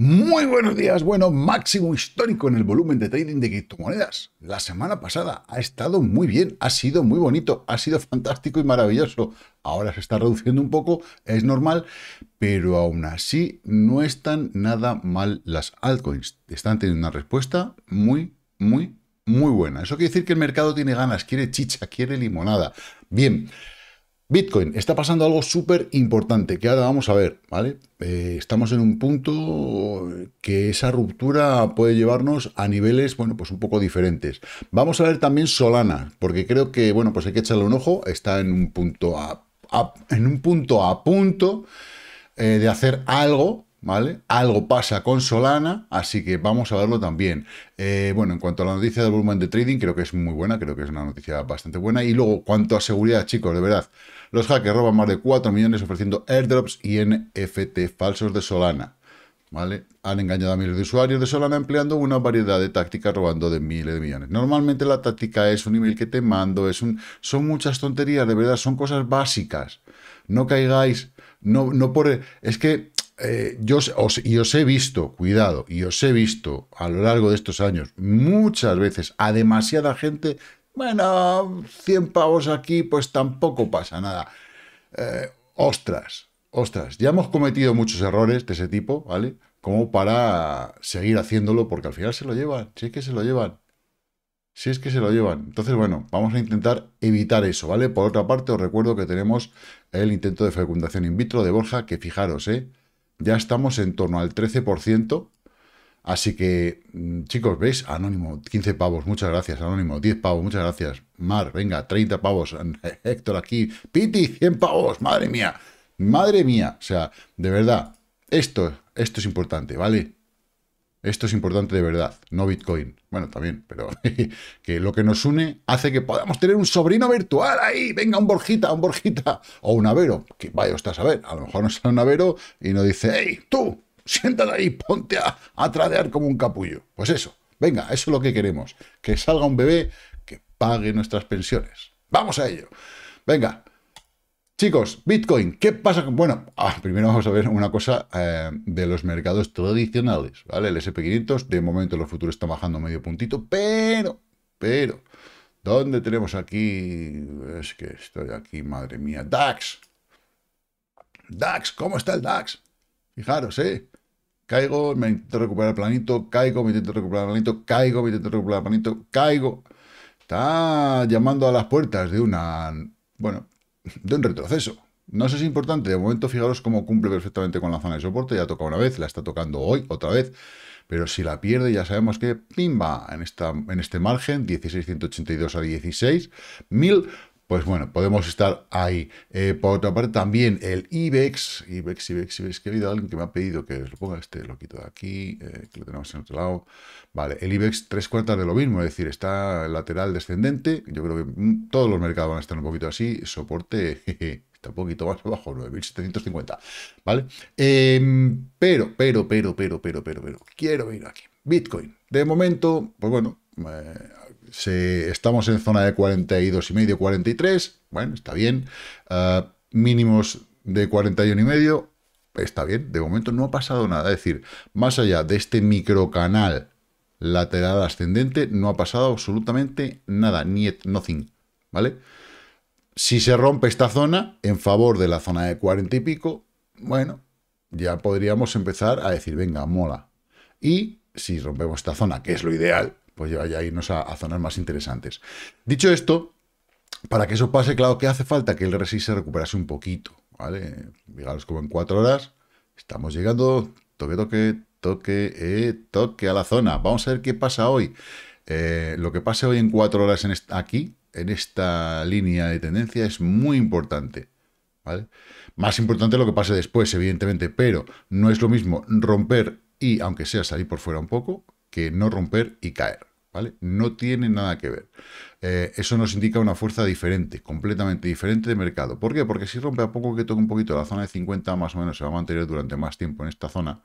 Muy buenos días, bueno, máximo histórico en el volumen de trading de criptomonedas. La semana pasada ha estado muy bien, ha sido muy bonito, ha sido fantástico y maravilloso. Ahora se está reduciendo un poco, es normal, pero aún así no están nada mal las altcoins. Están teniendo una respuesta muy, muy, muy buena. Eso quiere decir que el mercado tiene ganas, quiere chicha, quiere limonada. Bien. Bitcoin, está pasando algo súper importante que ahora vamos a ver, ¿vale? Eh, estamos en un punto que esa ruptura puede llevarnos a niveles, bueno, pues un poco diferentes. Vamos a ver también Solana, porque creo que, bueno, pues hay que echarle un ojo, está en un punto a, en un punto, a punto eh, de hacer algo, ¿vale? Algo pasa con Solana, así que vamos a verlo también. Eh, bueno, en cuanto a la noticia del volumen de trading, creo que es muy buena, creo que es una noticia bastante buena. Y luego, cuanto a seguridad, chicos, de verdad, los hackers roban más de 4 millones ofreciendo airdrops y NFT falsos de Solana. ¿Vale? Han engañado a miles de usuarios de Solana empleando una variedad de tácticas robando de miles de millones. Normalmente la táctica es un email que te mando, es un, son muchas tonterías, de verdad, son cosas básicas. No caigáis, no, no por... Es que eh, yo os, y he visto, cuidado, y os he visto a lo largo de estos años muchas veces a demasiada gente, bueno, 100 pavos aquí, pues tampoco pasa nada. Eh, ostras, ostras, ya hemos cometido muchos errores de ese tipo, ¿vale? Como para seguir haciéndolo, porque al final se lo llevan, si es que se lo llevan. Si es que se lo llevan. Entonces, bueno, vamos a intentar evitar eso, ¿vale? Por otra parte, os recuerdo que tenemos el intento de fecundación in vitro de Borja, que fijaros, ¿eh? ya estamos en torno al 13%. Así que, mm, chicos, ¿veis? Anónimo, 15 pavos, muchas gracias. Anónimo, 10 pavos, muchas gracias. Mar, venga, 30 pavos. Héctor aquí. Piti, 100 pavos, madre mía. Madre mía. O sea, de verdad, esto, esto es importante, ¿vale? Esto es importante de verdad, no Bitcoin. Bueno, también, pero que lo que nos une hace que podamos tener un sobrino virtual ahí. Venga, un Borjita, un Borjita. O un Avero. Que vaya usted a ver, A lo mejor no sale un Avero y nos dice, hey, tú, siéntate ahí, ponte a, a tradear como un capullo. Pues eso. Venga, eso es lo que queremos. Que salga un bebé que pague nuestras pensiones. Vamos a ello. Venga, Chicos, Bitcoin, ¿qué pasa? Bueno, ah, primero vamos a ver una cosa eh, de los mercados tradicionales, ¿vale? El SP500, de momento los futuros está bajando medio puntito, pero, pero, ¿dónde tenemos aquí? Es que estoy aquí, madre mía, DAX. DAX, ¿cómo está el DAX? Fijaros, ¿eh? Caigo, me intento recuperar el planito, caigo, me intento recuperar el planito, caigo, me intento recuperar el planito, caigo. Está llamando a las puertas de una... Bueno, de un retroceso. No sé si es importante, de momento fijaros cómo cumple perfectamente con la zona de soporte, ya toca una vez, la está tocando hoy otra vez, pero si la pierde ya sabemos que pimba en, esta, en este margen, 1682 a 16, 1000, pues bueno, podemos estar ahí. Eh, por otra parte, también el IBEX, IBEX, IBEX, IBEX, que ha habido alguien que me ha pedido que lo ponga, este lo quito de aquí, eh, que lo tenemos en otro lado. Vale, el IBEX tres cuartas de lo mismo, es decir, está lateral descendente, yo creo que mm, todos los mercados van a estar un poquito así, soporte... está un poquito más abajo, 9.750, ¿vale? Em, pero, pero, pero, pero, pero, pero, pero, quiero ir aquí. Bitcoin, de momento, pues bueno, eh, estamos en zona de 42 y medio, 43, bueno, está bien. Ah, mínimos de 41 y medio, está bien. De momento no ha pasado nada. Es decir, más allá de este micro canal lateral ascendente, no ha pasado absolutamente nada. ni nothing, ¿vale? Si se rompe esta zona en favor de la zona de 40 y pico, bueno, ya podríamos empezar a decir, venga, mola. Y si rompemos esta zona, que es lo ideal, pues ya, ya irnos a, zonas más interesantes. Dicho esto, para que eso pase, claro que hace falta que el RSI se recuperase un poquito, ¿vale? Fijaros como en cuatro horas estamos llegando, toque, toque, toque, eh, toque a la zona. Vamos a ver qué pasa hoy. Eh, lo que pase hoy en cuatro horas aquí, en esta línea de tendencia, es muy importante, ¿vale? Más importante lo que pase después, evidentemente, pero no es lo mismo romper y, aunque sea salir por fuera un poco, que no romper y caer. No tiene nada que ver. Eh, eso nos indica una fuerza diferente, completamente diferente de mercado. ¿Por qué? Porque si rompe a poco que toque un poquito la zona de 50, más o menos se va a mantener durante más tiempo en esta zona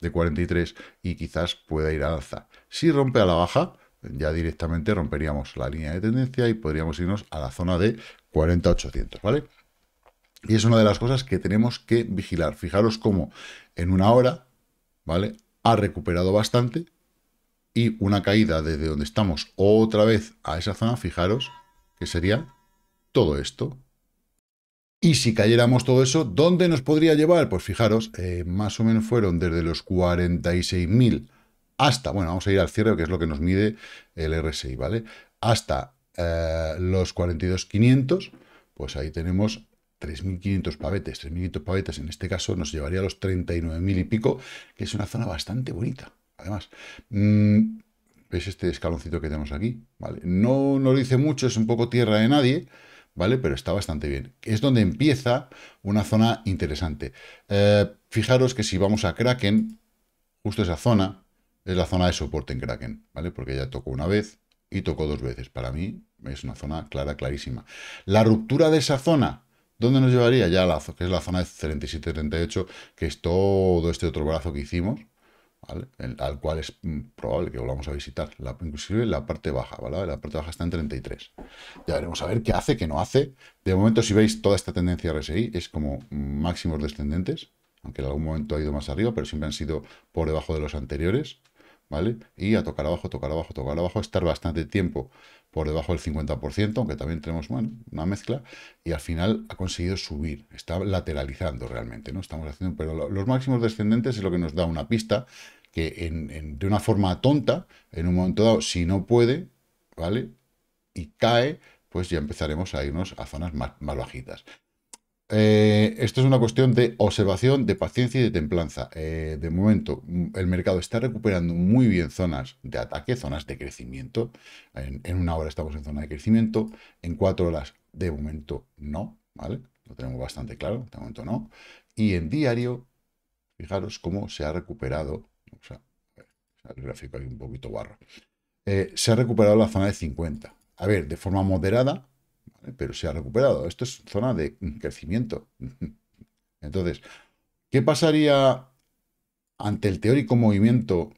de 43 y quizás pueda ir al alza. Si rompe a la baja, ya directamente romperíamos la línea de tendencia y podríamos irnos a la zona de 40.800, ¿vale? Y es una de las cosas que tenemos que vigilar. Fijaros cómo en una hora, ¿vale? Ha recuperado bastante, y una caída desde donde estamos otra vez a esa zona, fijaros que sería todo esto. Y si cayéramos todo eso, ¿dónde nos podría llevar? Pues fijaros, eh, más o menos fueron desde los 46.000 hasta, bueno, vamos a ir al cierre, que es lo que nos mide el RSI, ¿vale? Hasta eh, los 42.500, pues ahí tenemos 3.500 pavetes. 3.500 pavetes en este caso nos llevaría a los 39.000 y pico, que es una zona bastante bonita además. Mm, ¿Veis este escaloncito que tenemos aquí? ¿Vale? No nos dice mucho, es un poco tierra de nadie, ¿vale? Pero está bastante bien. Es donde empieza una zona interesante. Eh, fijaros que si vamos a Kraken, justo esa zona es la zona de soporte en Kraken, ¿vale? Porque ya tocó una vez y tocó dos veces. Para mí es una zona clara, clarísima. La ruptura de esa zona, ¿dónde nos llevaría? Ya la, que es la zona de 37-38, que es todo este otro brazo que hicimos, al cual es mm, probable que volvamos a visitar, inclusive la parte baja, ¿vale? La parte baja está en 33. Ya veremos a ver qué hace, qué no hace. De momento, si veis toda esta tendencia RSI, es como máximos descendentes, aunque en algún momento ha ido más arriba, pero siempre han sido por debajo de los anteriores, ¿vale? Y a tocar abajo, tocar abajo, tocar abajo, estar bastante tiempo por debajo del 50%, aunque también tenemos, una mezcla, y al final ha conseguido subir, está lateralizando realmente, ¿no? Estamos haciendo, pero los máximos descendentes es lo que nos da una pista que de una forma tonta, en un momento dado, si no puede, ¿vale? Y cae, pues ya empezaremos a irnos a zonas más, bajitas. Eh, esto es una cuestión de observación, de paciencia y de templanza. Eh, de momento, mm, el mercado está recuperando muy bien zonas de ataque, zonas de crecimiento. En, en, una hora estamos en zona de crecimiento, en cuatro horas de momento no, ¿vale? Lo tenemos bastante claro, de momento no. Y en diario, fijaros cómo se ha recuperado un poquito barro. Eh, se ha recuperado la zona de 50. A ver, de forma moderada, pero se ha recuperado. Esto es zona de crecimiento. Entonces, ¿qué pasaría ante el teórico movimiento,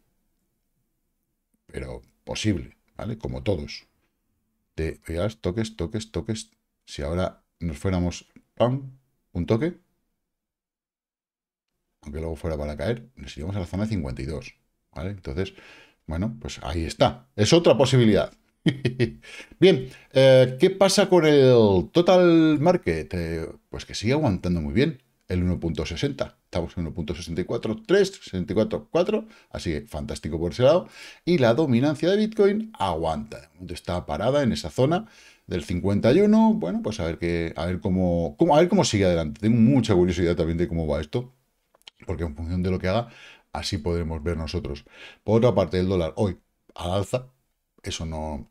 pero posible, ¿vale? Como todos, de, toques, toques, toques, si ahora nos fuéramos, ¡pam!, un toque, aunque luego fuera para caer, nos llegamos a la zona de 52, ¿vale? Entonces, bueno, pues ahí está. Es otra posibilidad. bien, eh, ¿qué pasa con el total market? Eh, pues que sigue aguantando muy bien el 1.60. Estamos en 1.643, 64.4, así que fantástico por ese lado. Y la dominancia de Bitcoin aguanta. Está parada en esa zona del 51. Bueno, pues a ver, qué, a ver, cómo, a ver cómo sigue adelante. Tengo mucha curiosidad también de cómo va esto porque en función de lo que haga, así podremos ver nosotros. Por otra parte, el dólar hoy al alza, eso no...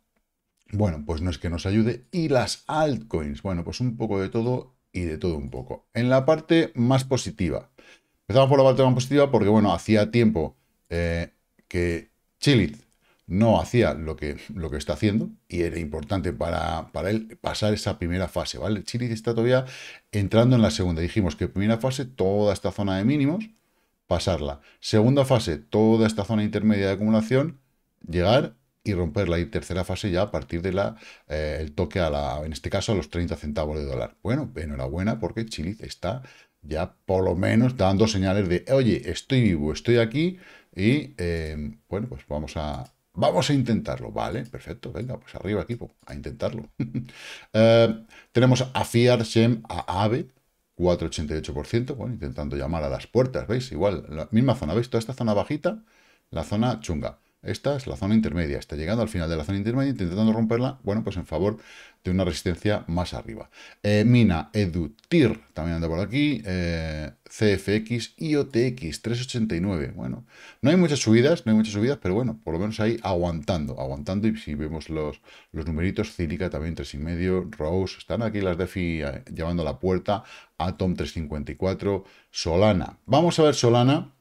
Bueno, pues no es que nos ayude. Y las altcoins, bueno, pues un poco de todo y de todo un poco. En la parte más positiva. Empezamos por la parte más positiva porque, bueno, hacía tiempo eh, que chile no hacía lo que, lo que está haciendo y era importante para, para él pasar esa primera fase, ¿vale? Chile está todavía entrando en la segunda. Dijimos que primera fase, toda esta zona de mínimos, pasarla. Segunda fase, toda esta zona intermedia de acumulación, llegar y romperla. Y tercera fase ya a partir del la eh, el toque a la, en este caso, a los 30 centavos de dólar. Bueno, enhorabuena porque Chile está ya por lo menos dando señales de, oye, estoy vivo, estoy aquí y, eh, bueno, pues vamos a, Vamos a intentarlo, vale, perfecto, venga, pues arriba equipo, a intentarlo. Eh, tenemos a Fiat Shem, a Ave, 4,88%, bueno, intentando llamar a las puertas, ¿veis? Igual, la misma zona, ¿veis? Toda esta zona bajita, la zona chunga. Esta es la zona intermedia, está llegando al final de la zona intermedia, intentando romperla, bueno, pues en favor de una resistencia más arriba. Eh, mina, EduTIR, también anda por aquí, eh, CFX y OTX, 389. Bueno, no hay muchas subidas, no hay muchas subidas, pero bueno, por lo menos ahí aguantando, aguantando. Y si vemos los, los numeritos, Cílica también 3,5, Rose, están aquí las DeFi llamando eh, llevando a la puerta, Atom 354, Solana. Vamos a ver Solana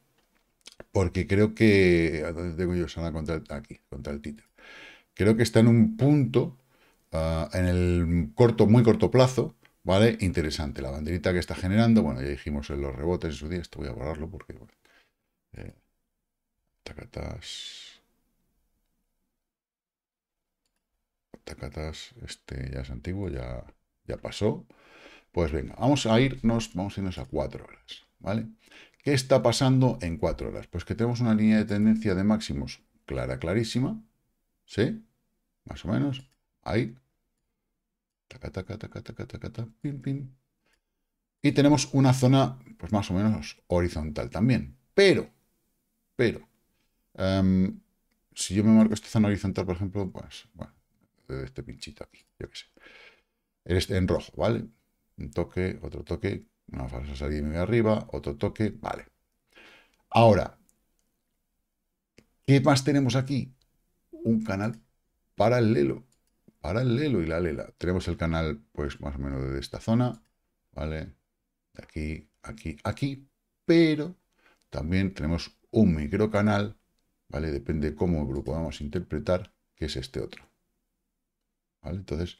porque creo que... yo Sana contra aquí, contra el títer? Creo que está en un punto, ah, en el corto, muy corto plazo, ¿vale? Interesante, la banderita que está generando, bueno, ya dijimos en los rebotes en su día, esto voy a borrarlo porque... Bueno, eh, tacatas... Tacatas, este ya es antiguo, ya, ya pasó. Pues venga, vamos a irnos, vamos a irnos a cuatro horas, ¿vale? ¿Qué está pasando en cuatro horas? Pues que tenemos una línea de tendencia de máximos clara, clarísima. ¿Sí? Más o menos. Ahí. pim, Y tenemos una zona, pues más o menos horizontal también. Pero, pero, em, si yo me marco esta zona horizontal, por ejemplo, pues, bueno, este pinchito aquí, yo qué sé. En este, rojo, ¿vale? Un toque, otro toque, una falsa salida de arriba, otro toque, vale. Ahora, ¿qué más tenemos aquí? Un canal paralelo, paralelo y la lela. Tenemos el canal, pues, más o menos de esta zona, ¿vale? De aquí, aquí, aquí, pero también tenemos un micro canal, ¿vale? Depende cómo lo podamos interpretar, que es este otro. ¿Vale? Entonces,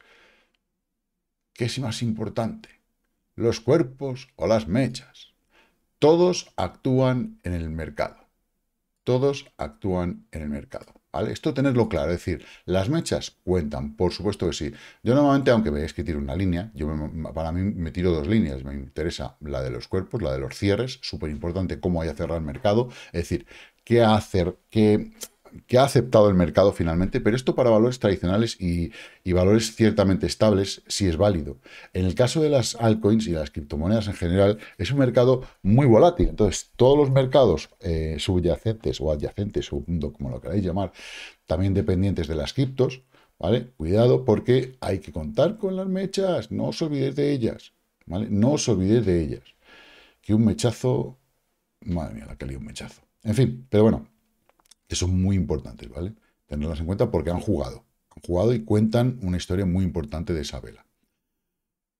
¿qué es más importante? los cuerpos o las mechas. Todos actúan en el mercado. Todos actúan en el mercado. ¿Vale? Esto tenerlo claro, es decir, las mechas cuentan, por supuesto que sí. Yo normalmente, aunque veáis que tiro una línea, yo para mí me tiro dos líneas, me interesa la de los cuerpos, la de los cierres, súper importante cómo hay a cerrar el mercado, es decir, qué hacer, qué que ha aceptado el mercado finalmente, pero esto para valores tradicionales y, valores ciertamente estables sí es válido. En el caso de las altcoins y las criptomonedas en general, es un mercado muy volátil. Entonces, todos los mercados eh, subyacentes o adyacentes, o como lo queráis llamar, también dependientes de las criptos, ¿vale? Cuidado porque hay que contar con las mechas, no os olvidéis de ellas, ¿vale? No os olvidéis de ellas. Que un mechazo, madre mía, la que un mechazo. En fin, pero bueno, que son muy importantes, ¿vale? Tenerlas en cuenta porque han jugado. Han jugado y cuentan una historia muy importante de esa vela.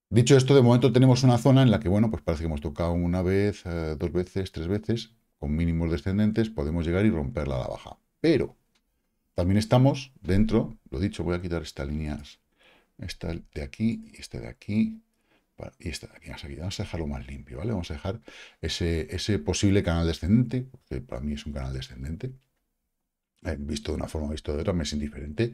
Dicho esto, de momento tenemos una zona en la que, bueno, pues parece que hemos tocado una vez, eh, dos veces, tres veces, con mínimos descendentes, podemos llegar y romperla a la baja. Pero también estamos dentro, lo dicho, voy a quitar estas líneas, esta de aquí y esta de aquí, y esta de aquí, Vamos a dejarlo más limpio, ¿vale? Vamos a dejar ese posible canal descendente, que para mí es un canal descendente, visto de una forma, visto de otra, me es indiferente,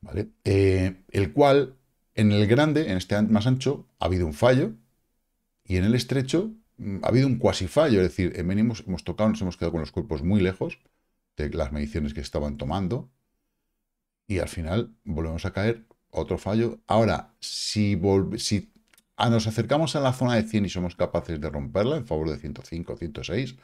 ¿vale? Eh, el cual, en el grande, en este más ancho, ha habido un fallo, y en el estrecho mm, ha habido un cuasi fallo, es decir, en mínimos hemos tocado, nos hemos quedado con los cuerpos muy lejos de las mediciones que estaban tomando, y al final volvemos a caer otro fallo. Ahora, si, si nos acercamos a la zona de 100 y somos capaces de romperla en favor de 105, 106,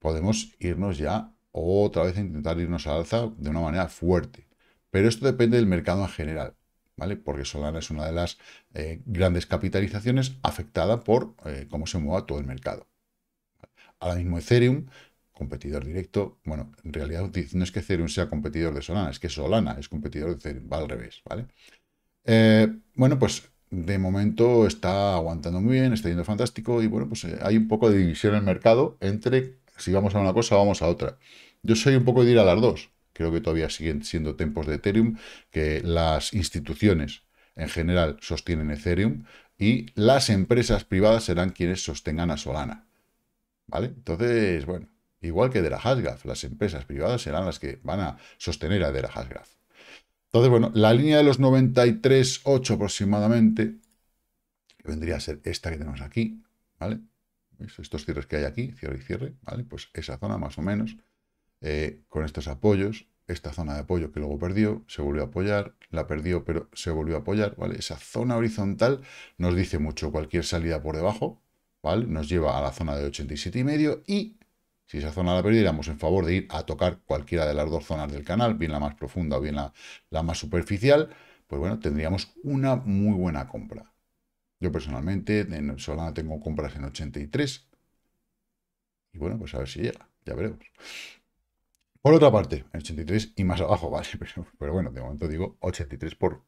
podemos irnos ya otra vez intentar irnos al alza de una manera fuerte. Pero esto depende del mercado en general, ¿vale? Porque Solana es una de las eh, grandes capitalizaciones afectada por eh, cómo se mueva todo el mercado. Ahora mismo Ethereum, competidor directo, bueno, en realidad no es que Ethereum sea competidor de Solana, es que Solana es competidor de Ethereum, va al revés, ¿vale? Eh, bueno, pues de momento está aguantando muy bien, está yendo fantástico y bueno, pues hay un poco de división en el mercado entre si vamos a una cosa, vamos a otra. Yo soy un poco de ir a las dos. Creo que todavía siguen siendo tiempos de Ethereum, que las instituciones en general sostienen Ethereum y las empresas privadas serán quienes sostengan a Solana. ¿Vale? Entonces, bueno, igual que de la Hasgraph, las empresas privadas serán las que van a sostener a de la Hasgraph. Entonces, bueno, la línea de los 93.8 aproximadamente, que vendría a ser esta que tenemos aquí, ¿vale? estos cierres que hay aquí, cierre y cierre, ¿vale? Pues esa zona más o menos, eh, con estos apoyos, esta zona de apoyo que luego perdió, se volvió a apoyar, la perdió pero se volvió a apoyar, ¿vale? Esa zona horizontal nos dice mucho cualquier salida por debajo, ¿vale? Nos lleva a la zona de 87 y medio y si esa zona la perdiéramos en favor de ir a tocar cualquiera de las dos zonas del canal, bien la más profunda o bien la más superficial, pues bueno, tendríamos una muy buena compra. Yo personalmente en Solana tengo compras en 83. Y bueno, pues a ver si llega, ya veremos. Por otra parte, en 83 y más abajo, vale, pero, bueno, de momento digo 83 por,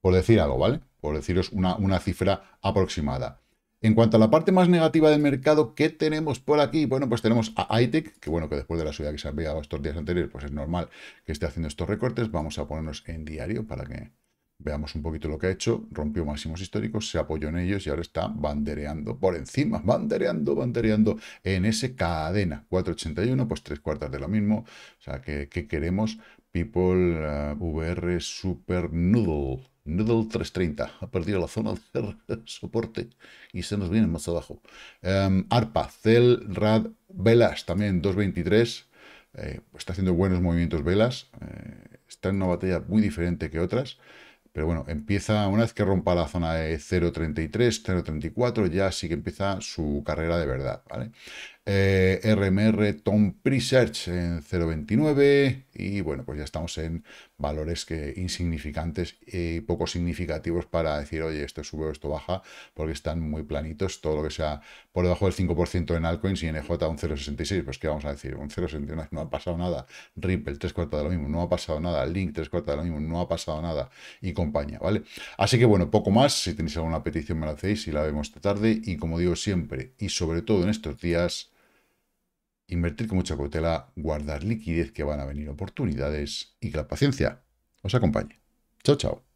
por decir algo, ¿vale? Por deciros una, una cifra aproximada. En cuanto a la parte más negativa del mercado, ¿qué tenemos por aquí? Bueno, pues tenemos a ITEC, que bueno, que después de la subida que se había dado estos días anteriores, pues es normal que esté haciendo estos recortes. Vamos a ponernos en diario para que Veamos un poquito lo que ha hecho. Rompió máximos históricos, se apoyó en ellos y ahora está bandereando por encima, bandereando, bandereando en ese cadena. 481, pues tres cuartas de lo mismo. O sea, que, queremos? People eh, VR Super Noodle. Noodle 330 ha perdido la zona de soporte y se nos viene más abajo. Em, ARPA, Cell RAD, VELAS también 223. Eh, está haciendo buenos movimientos VELAS. Eh, está en una batalla muy diferente que otras. Pero bueno, empieza, una vez que rompa la zona de 0.33, 0.34, ya sí que empieza su carrera de verdad, ¿vale? RMR eh, Tom Presearch en 0.29 y bueno, pues ya estamos en valores que insignificantes y poco significativos para decir, oye, esto sube o esto baja, porque están muy planitos, todo lo que sea por debajo del 5% en altcoins y en EJ un 0.66, pues qué vamos a decir, un 0.69 no ha pasado nada, Ripple tres cuartas de lo mismo, no ha pasado nada, Link tres cuartas de lo mismo, no ha pasado nada y compañía, ¿vale? Así que bueno, poco más, si tenéis alguna petición me la hacéis y la vemos esta tarde y como digo siempre y sobre todo en estos días, invertir con mucha cautela, guardar liquidez que van a venir oportunidades y que la paciencia os acompañe. Chao, chao.